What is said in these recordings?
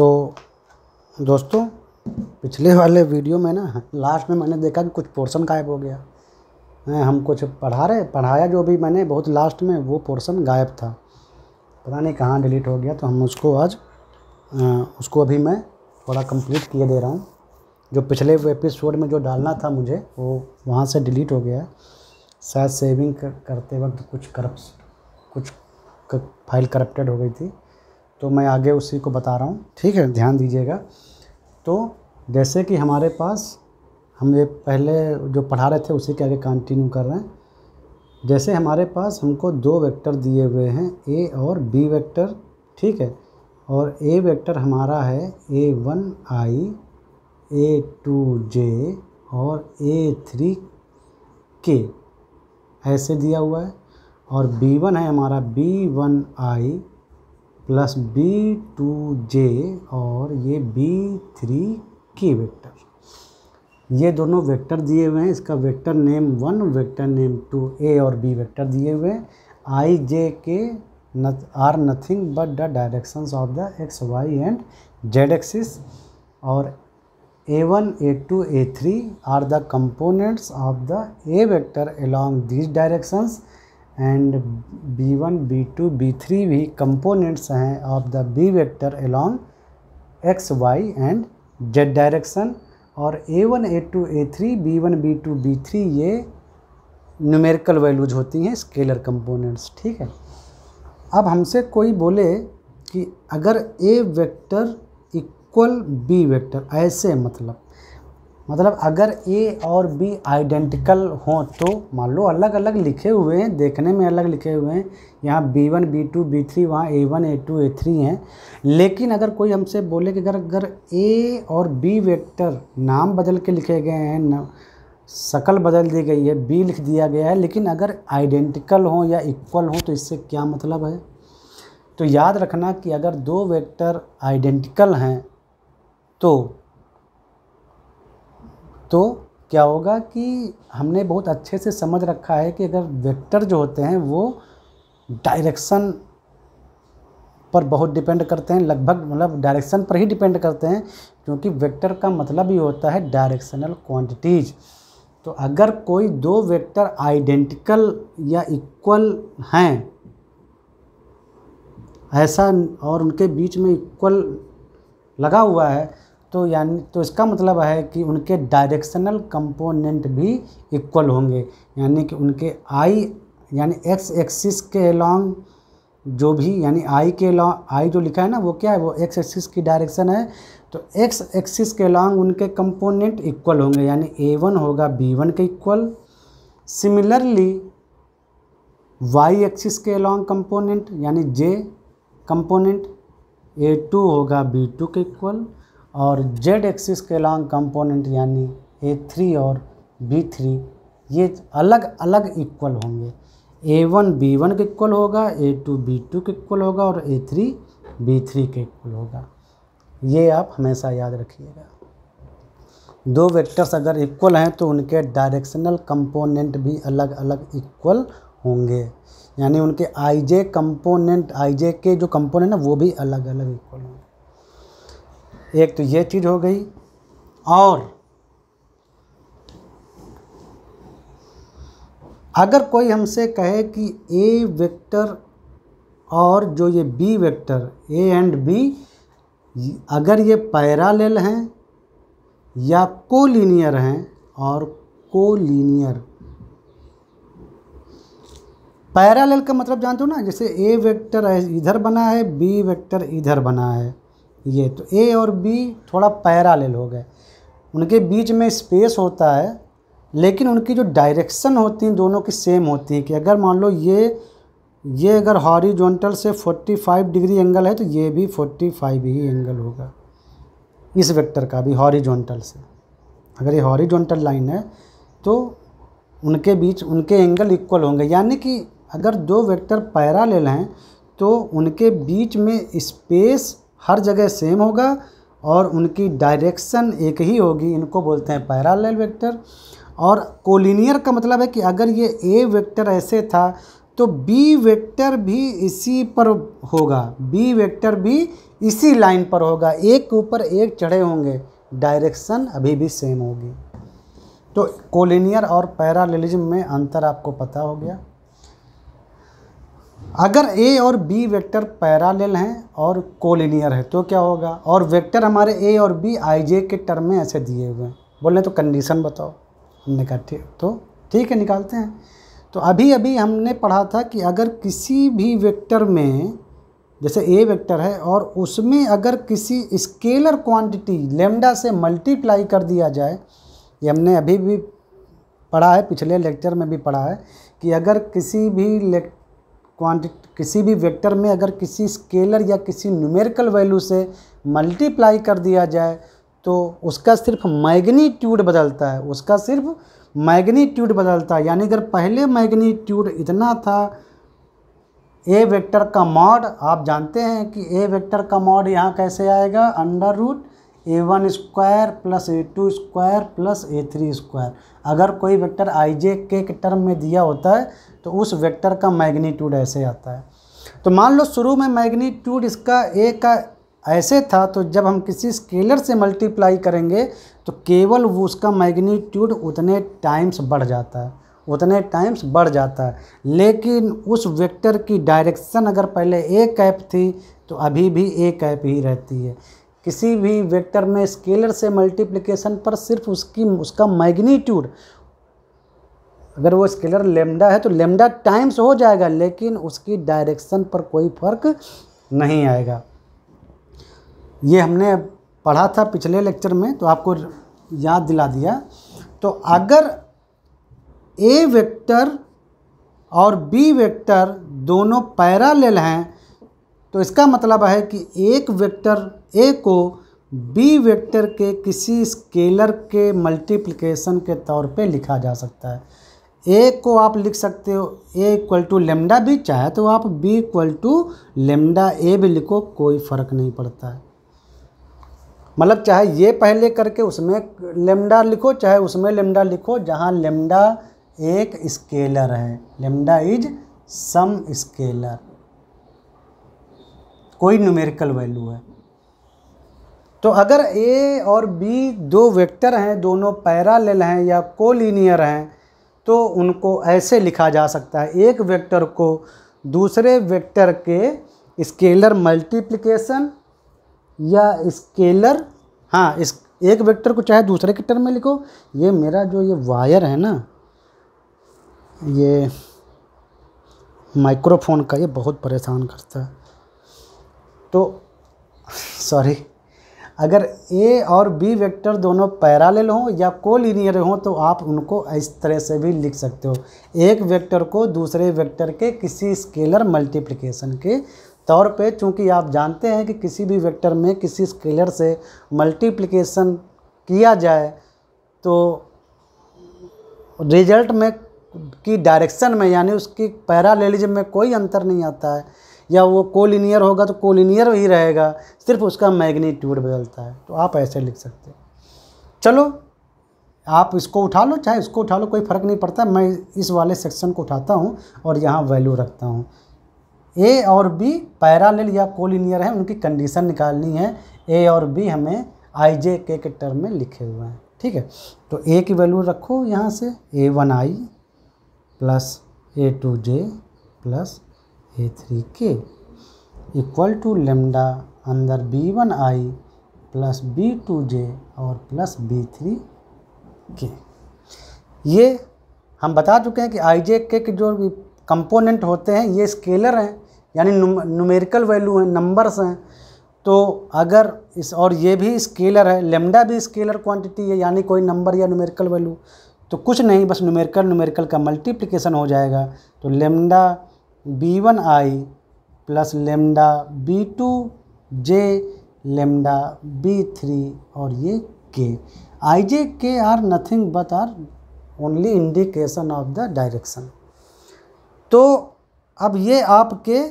तो दोस्तों पिछले वाले वीडियो में ना लास्ट में मैंने देखा कि कुछ पोर्शन गायब हो गया हम कुछ पढ़ा रहे पढ़ाया जो भी मैंने बहुत लास्ट में वो पोर्शन गायब था पता नहीं कहाँ डिलीट हो गया तो हम उसको आज उसको अभी मैं थोड़ा कंप्लीट किए दे रहा हूँ जो पिछले एपिसोड में जो डालना था मुझे वो वहाँ से डिलीट हो गया शायद सेविंग कर, करते वक्त कुछ करप्स कुछ कर, फाइल करप्टेड हो गई थी तो मैं आगे उसी को बता रहा हूँ ठीक है ध्यान दीजिएगा तो जैसे कि हमारे पास हम ये पहले जो पढ़ा रहे थे उसी के आगे कंटिन्यू कर रहे हैं जैसे हमारे पास हमको दो वेक्टर दिए हुए हैं ए और बी वेक्टर ठीक है और ए वेक्टर हमारा है ए वन आई ए टू जे और ए थ्री के ऐसे दिया हुआ है और बी वन है हमारा B one I plus B two J और ये बी थ्री के वेक्टर ये दोनों वेक्टर दिए हुए हैं इसका vector name one vector name two A और बी वेक्टर दिए हुए हैं आई जे के नथ are nothing but the directions of the X Y and Z axis और A one A two A three are the components of the A vector along these directions and B one B two B three भी components हैं of the B vector along X Y and Z direction और A one A two A three B one B two B three ये numerical values होती हैं scalar components ठीक है अब हमसे कोई बोले कि अगर A vector equal B vector ऐसे मतलब मतलब अगर ए और बी आइडेंटिकल हों तो मान लो अलग अलग लिखे हुए हैं देखने में अलग लिखे हुए हैं यहाँ B one B two B three वहाँ A one A two A three हैं लेकिन अगर कोई हमसे बोले कि अगर अगर ए और बी वेक्टर नाम बदल के लिखे गए हैं न, शकल बदल दी गई है बी लिख दिया गया है लेकिन अगर आइडेंटिकल हों या इक्वल हों तो इससे क्या मतलब है तो याद रखना कि अगर दो वेक्टर आइडेंटिकल हैं तो तो क्या होगा कि हमने बहुत अच्छे से समझ रखा है कि अगर वेक्टर जो होते हैं वो डायरेक्शन पर बहुत डिपेंड करते हैं लगभग मतलब डायरेक्शन पर ही डिपेंड करते हैं क्योंकि वेक्टर का मतलब ही होता है डायरेक्शनल क्वांटिटीज़ तो अगर कोई दो वेक्टर आइडेंटिकल या इक्वल हैं ऐसा और उनके बीच में इक्वल लगा हुआ है तो यानी तो इसका मतलब है कि उनके डायरेक्शनल कंपोनेंट भी इक्वल होंगे यानी कि उनके आई यानी एक्स एक्सिस के अलॉन्ग जो भी यानी आई के लॉन्ग आई जो लिखा है ना वो क्या है वो एक्स एक्सिस की डायरेक्शन है तो एक्स एक्सिस के लॉन्ग उनके कंपोनेंट इक्वल होंगे यानी ए वन होगा बी वन के इक्वल सिमिलरली वाई एक्सिस के लॉन्ग कंपोनेंट यानी जे कंपोनेंट ए टू होगा बी टू के इक्वल और जेड एक्सिस के लॉन्ग कंपोनेंट यानी ए थ्री और बी थ्री ये अलग अलग इक्वल होंगे ए वन बी वन के इक्वल होगा ए टू बी टू के इक्वल होगा और ए थ्री बी थ्री के इक्वल होगा ये आप हमेशा याद रखिएगा दो वेक्टर्स अगर इक्वल हैं तो उनके डायरेक्शनल कंपोनेंट भी अलग अलग इक्वल होंगे यानी उनके आई जे कंपोनेंट आई जे के जो कंपोनेंट है वो भी अलग अलग इक्वल होंगे एक तो ये चीज़ हो गई और अगर कोई हमसे कहे कि ए वेक्टर और जो ये B vector A and B अगर ये पैरालेल हैं या कोलिनियर हैं और कोलिनियर पैरालेल का मतलब जानते हो ना जैसे ए वेक्टर इधर बना है बी वेक्टर इधर बना है ये तो ए और बी थोड़ा पैरालेल हो गए उनके बीच में स्पेस होता है लेकिन उनकी जो डायरेक्शन होती हैं दोनों की सेम होती हैं कि अगर मान लो ये ये अगर हॉरिजॉन्टल से 45 डिग्री एंगल है तो ये भी 45 ही एंगल होगा इस वेक्टर का भी हॉरिजॉन्टल से अगर ये हॉरिजॉन्टल लाइन है तो उनके बीच उनके एंगल इक्वल होंगे यानी कि अगर दो वेक्टर पैरालेल हैं तो उनके बीच में स्पेस हर जगह सेम होगा और उनकी डायरेक्शन एक ही होगी इनको बोलते हैं पैरालेल वेक्टर और कोलिनियर का मतलब है कि अगर ये ए वेक्टर ऐसे था तो बी वेक्टर भी इसी पर होगा बी वेक्टर भी इसी लाइन पर होगा एक ऊपर एक चढ़े होंगे डायरेक्शन अभी भी सेम होगी तो कोलिनियर और पैरालिज्म में अंतर आपको पता हो गया अगर ए और बी वेक्टर पैरालेल हैं और कोलिनियर है तो क्या होगा और वेक्टर हमारे ए और बी आई जे के टर्म में ऐसे दिए हुए हैं बोले तो कंडीशन बताओ हमने कहा ठीक तो ठीक है निकालते हैं तो अभी अभी हमने पढ़ा था कि अगर किसी भी वेक्टर में जैसे ए वेक्टर है और उसमें अगर किसी स्केलर क्वांटिटी लेमडा से मल्टीप्लाई कर दिया जाए ये हमने अभी भी पढ़ा है पिछले लेक्चर में भी पढ़ा है कि अगर किसी भी लेक् क्वांटिटी किसी भी वेक्टर में अगर किसी स्केलर या किसी न्यूमेरिकल वैल्यू से मल्टीप्लाई कर दिया जाए तो उसका सिर्फ मैग्नीट्यूड बदलता है उसका सिर्फ मैग्नीट्यूड बदलता है यानी अगर पहले मैग्नीट्यूड इतना था ए वेक्टर का मॉड आप जानते हैं कि ए वेक्टर का मॉड यहाँ कैसे आएगा under root A one square plus A two square plus A three square अगर कोई वेक्टर आई जे के टर्म में दिया होता है तो उस वेक्टर का मैग्नीट्यूड ऐसे आता है तो मान लो शुरू में मैग्नीट्यूड इसका ए का ऐसे था तो जब हम किसी स्केलर से मल्टीप्लाई करेंगे तो केवल वो उसका मैग्नीट्यूड उतने टाइम्स बढ़ जाता है उतने टाइम्स बढ़ जाता है लेकिन उस वेक्टर की डायरेक्शन अगर पहले ए कैप थी तो अभी भी ए कैप ही रहती है किसी भी वेक्टर में स्केलर से मल्टीप्लिकेशन पर सिर्फ उसकी उसका मैग्नीट्यूड अगर वो स्केलर लेमडा है तो लेमडा टाइम्स हो जाएगा लेकिन उसकी डायरेक्शन पर कोई फर्क नहीं आएगा ये हमने पढ़ा था पिछले लेक्चर में तो आपको याद दिला दिया तो अगर ए वेक्टर और बी वेक्टर दोनों पैरालेल हैं तो इसका मतलब है कि एक वेक्टर ए को बी वेक्टर के किसी स्केलर के मल्टीप्लिकेशन के तौर पे लिखा जा सकता है ए को आप लिख सकते हो A equal to lambda B चाहे तो आप B equal to lambda A भी लिखो कोई फ़र्क नहीं पड़ता है मतलब चाहे ये पहले करके उसमें लेमडा लिखो चाहे उसमें लेमडा लिखो जहाँ लेमडा एक स्केलर है लेमडा इज सम स्केलर कोई न्यूमेरिकल वैल्यू है तो अगर ए और बी दो वेक्टर हैं दोनों पैरालेल हैं या कोलिनियर हैं तो उनको ऐसे लिखा जा सकता है एक वेक्टर को दूसरे वेक्टर के स्केलर मल्टीप्लिकेशन या स्केलर हाँ इस एक वेक्टर को चाहे दूसरे के टर्म में लिखो ये मेरा जो ये वायर है ना ये माइक्रोफोन का ये बहुत परेशान करता है तो सॉरी अगर ए और बी वेक्टर दोनों पैरालेल हों या कोलिनियर हों तो आप उनको इस तरह से भी लिख सकते हो एक वेक्टर को दूसरे वेक्टर के किसी स्केलर मल्टीप्लिकेशन के तौर पे चूंकि आप जानते हैं कि किसी भी वेक्टर में किसी स्केलर से मल्टीप्लिकेशन किया जाए तो रिजल्ट में की डायरेक्शन में यानी उसकी पैरालेलिज्म में कोई अंतर नहीं आता है या वो कोलिनियर होगा तो कोलिनियर ही रहेगा सिर्फ उसका मैग्नीट्यूड बदलता है तो आप ऐसे लिख सकते चलो आप इसको उठा लो चाहे इसको उठा लो कोई फ़र्क नहीं पड़ता मैं इस वाले सेक्शन को उठाता हूँ और यहाँ वैल्यू रखता हूँ ए और बी पैरालल या कोलिनियर है उनकी कंडीशन निकालनी है ए और बी हमें आई जे के के टर्म में लिखे हुए हैं ठीक है तो ए की वैल्यू रखो यहाँ से A one I plus A two J plus A three के इक्वल टू लेमडा अंदर B one I plus B two J और प्लस बी थ्री के ये हम बता चुके हैं कि आई जे के जो कंपोनेंट होते हैं ये स्केलर हैं यानी न्यूमेरिकल वैल्यू हैं नंबर्स हैं तो अगर इस और ये भी स्केलर है लेमडा भी स्केलर क्वांटिटी है यानी कोई नंबर या न्यूमेरिकल वैल्यू तो कुछ नहीं बस न्यूमेरिकल न्यूमेरिकल का मल्टीप्लिकेशन हो जाएगा तो lambda B one I plus lambda B two J lambda B three और ये के I J K are nothing but are only indication of the direction तो अब ये आपके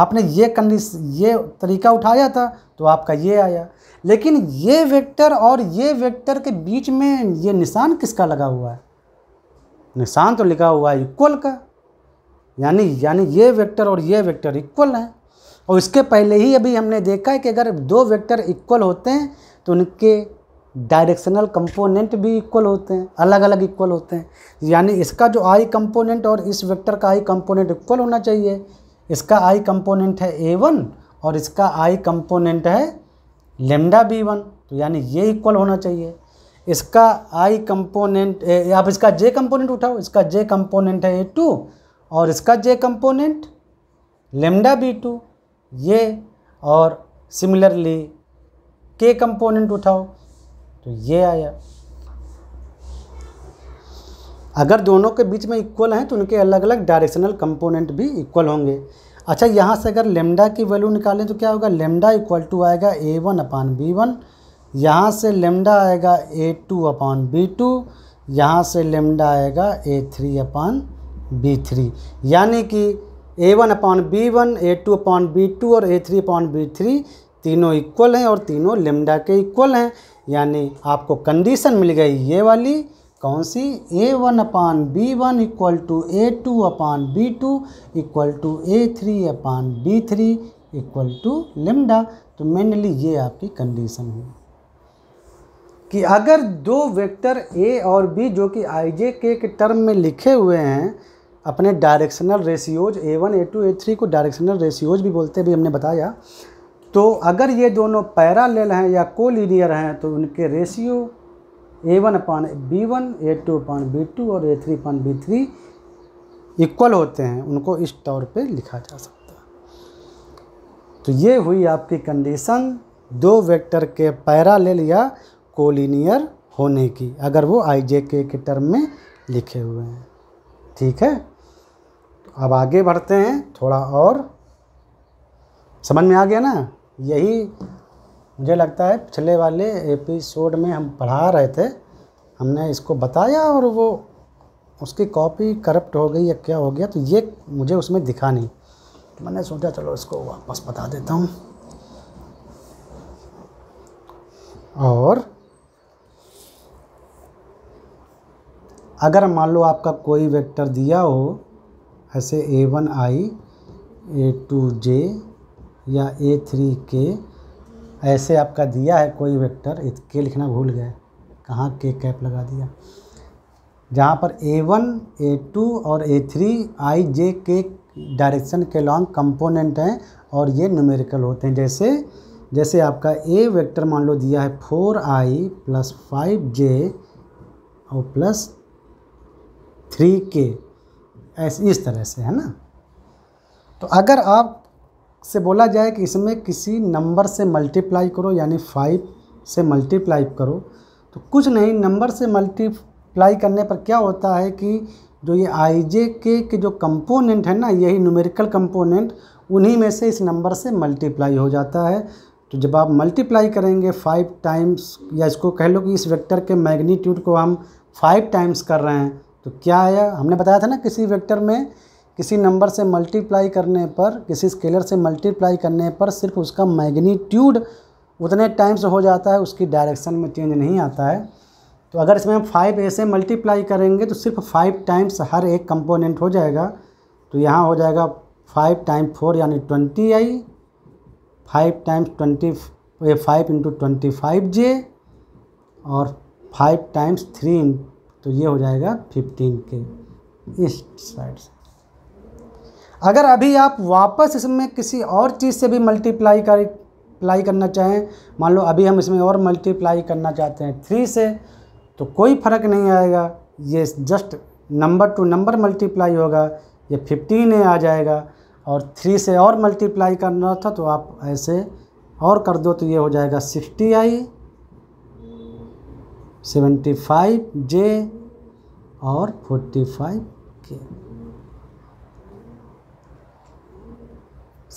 आपने ये कंडीश ये तरीका उठाया था तो आपका ये आया लेकिन ये वेक्टर और ये वेक्टर के बीच में ये निशान किसका लगा हुआ है निशान तो लिखा हुआ है इक्वल का यानी यानी ये वेक्टर और ये वेक्टर इक्वल हैं और इसके पहले ही अभी हमने देखा है कि अगर दो वेक्टर इक्वल होते हैं तो उनके डायरेक्शनल कंपोनेंट भी इक्वल होते हैं अलग अलग इक्वल होते हैं यानी इसका जो आई कंपोनेंट और इस वेक्टर का आई कंपोनेंट इक्वल होना चाहिए इसका आई कंपोनेंट है ए वन और इसका आई कंपोनेंट है लेमडा बी वन तो यानी ये इक्वल होना चाहिए इसका आई कंपोनेंट आप इसका जे कंपोनेंट उठाओ इसका जे कंपोनेंट है ए टू और इसका J component lambda B two ये और सिमिलरली के कंपोनेंट उठाओ तो ये आया अगर दोनों के बीच में इक्वल हैं तो उनके अलग अलग डायरेक्शनल कंपोनेंट भी इक्वल होंगे अच्छा यहाँ से अगर लेमडा की वैल्यू निकालें तो क्या होगा लेमडा इक्वल टू आएगा A one upon B one यहाँ से लेमडा आएगा A two upon B two यहाँ से लेमडा आएगा A three upon B three यानी कि A one upon B one A two upon B two और A three upon B three तीनों इक्वल हैं और तीनों लेमडा के इक्वल हैं यानी आपको कंडीशन मिल गई ये वाली कौन सी A one upon B one equal to A two upon B two equal to A three upon B three equal to lambda तो मेनली ये आपकी कंडीशन हुई कि अगर दो वेक्टर ए और बी जो कि आई जे के, टर्म में लिखे हुए हैं अपने directional ratios A one A two A three को डायरेक्शनल रेशियोज भी बोलते भी हमने बताया तो अगर ये दोनों पैरालेल हैं या कोलिनियर हैं तो उनके ratio A one upon B one A two upon B two और A three upon B three equal होते हैं उनको इस तौर पे लिखा जा सकता है तो ये हुई आपकी कंडीशन दो वेक्टर के पैरालेल या कोलिनियर होने की अगर वो आई जे के के टर्म में लिखे हुए हैं ठीक है अब आगे बढ़ते हैं थोड़ा और समझ में आ गया ना यही मुझे लगता है पिछले वाले एपिसोड में हम पढ़ा रहे थे हमने इसको बताया और वो उसकी कॉपी करप्ट हो गई या क्या हो गया तो ये मुझे उसमें दिखा नहीं तो मैंने सोचा चलो इसको वापस बता देता हूँ और अगर मान लो आपका कोई वेक्टर दिया हो ऐसे ए वन आई ए टू जे या ए थ्री के ऐसे आपका दिया है कोई वेक्टर के लिखना भूल गए कहाँ के कैप लगा दिया जहाँ पर ए वन ए टू और ए थ्री आई जे के डायरेक्शन के लॉन्ग कंपोनेंट हैं और ये न्यूमेरिकल होते हैं जैसे जैसे आपका ए वेक्टर मान लो दिया है four I plus five J और प्लस थ्री के ऐसे इस तरह से है ना तो अगर आप से बोला जाए कि इसमें किसी नंबर से मल्टीप्लाई करो यानी फाइव से मल्टीप्लाई करो तो कुछ नहीं नंबर से मल्टीप्लाई करने पर क्या होता है कि जो ये आई जे के, के जो कंपोनेंट है ना यही न्यूमेरिकल कंपोनेंट उन्हीं में से इस नंबर से मल्टीप्लाई हो जाता है तो जब आप मल्टीप्लाई करेंगे फाइव टाइम्स या इसको कह लो कि इस वेक्टर के मैग्नीट्यूड को हम फाइव टाइम्स कर रहे हैं तो क्या आया हमने बताया था ना किसी वेक्टर में किसी नंबर से मल्टीप्लाई करने पर किसी स्केलर से मल्टीप्लाई करने पर सिर्फ उसका मैग्नीट्यूड उतने टाइम्स हो जाता है उसकी डायरेक्शन में चेंज नहीं आता है तो अगर इसमें हम फाइव ए से मल्टीप्लाई करेंगे तो सिर्फ फाइव टाइम्स हर एक कंपोनेंट हो जाएगा तो यहाँ हो जाएगा फाइव टाइम फोर यानी twenty I five times twenty five into twenty five J और फाइव टाइम्स थ्री तो ये हो जाएगा फिफ्टीन के ईस्ट साइड से अगर अभी आप वापस इसमें किसी और चीज़ से भी मल्टीप्लाई कर प्लाई करना चाहें मान लो अभी हम इसमें और मल्टीप्लाई करना चाहते हैं थ्री से तो कोई फ़र्क नहीं आएगा ये just number to number multiply होगा ये फिफ्टीन ए आ जाएगा और थ्री से और मल्टीप्लाई करना था तो आप ऐसे और कर दो तो ये हो जाएगा sixty I seventy five J और फोर्टी फाइव के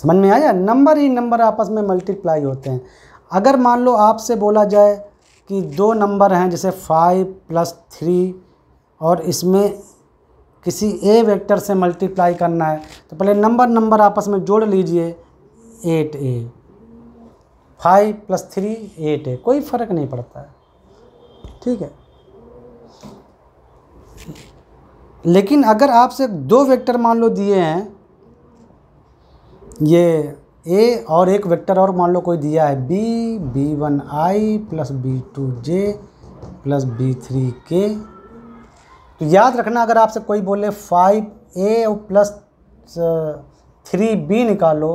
समझ में आया नंबर ही नंबर आपस में मल्टीप्लाई होते हैं अगर मान लो आपसे बोला जाए कि दो नंबर हैं जैसे फाइव प्लस थ्री और इसमें किसी ए वेक्टर से मल्टीप्लाई करना है तो पहले नंबर नंबर आपस में जोड़ लीजिए eight A five plus three eight A कोई फ़र्क नहीं पड़ता है ठीक है लेकिन अगर आपसे दो वेक्टर मान लो दिए हैं ये ए और एक वेक्टर और मान लो कोई दिया है B B one I plus B two J plus B three K तो याद रखना अगर आपसे कोई बोले five A plus three B निकालो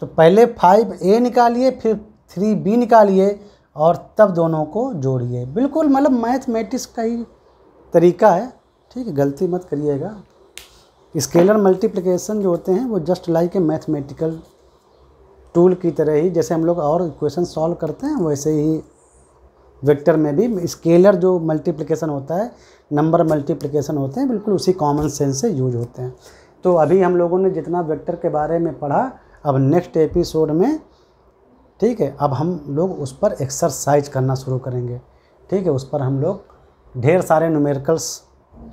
तो पहले फाइव ए निकालिए फिर थ्री बी निकालिए और तब दोनों को जोड़िए बिल्कुल मतलब मैथमेटिक्स का ही तरीका है ठीक है गलती मत करिएगा स्केलर मल्टीप्लिकेशन जो होते हैं वो just like a mathematical tool की तरह ही जैसे हम लोग और इक्वेशन सॉल्व करते हैं वैसे ही वेक्टर में भी स्केलर जो मल्टीप्लिकेशन होता है नंबर मल्टीप्लिकेशन होते हैं बिल्कुल उसी कॉमन सेंस से यूज होते हैं तो अभी हम लोगों ने जितना वेक्टर के बारे में पढ़ा अब नेक्स्ट एपिसोड में ठीक है अब हम लोग उस पर एक्सरसाइज करना शुरू करेंगे ठीक है उस पर हम लोग ढेर सारे न्यूमेरिकल्स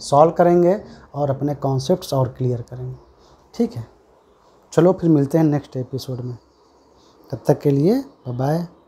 सॉल्व करेंगे और अपने कॉन्सेप्ट्स और क्लियर करेंगे ठीक है चलो फिर मिलते हैं नेक्स्ट एपिसोड में तब तक के लिए बाय